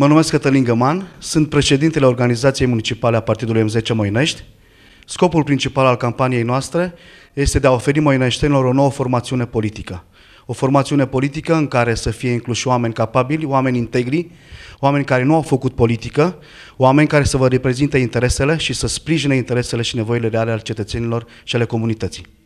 Mă numesc Cătălin Găman, sunt președintele Organizației Municipale a Partidului M10 Moinești. Scopul principal al campaniei noastre este de a oferi moineștenilor o nouă formațiune politică. O formațiune politică în care să fie incluși oameni capabili, oameni integri, oameni care nu au făcut politică, oameni care să vă reprezinte interesele și să sprijine interesele și nevoile reale ale cetățenilor și ale comunității.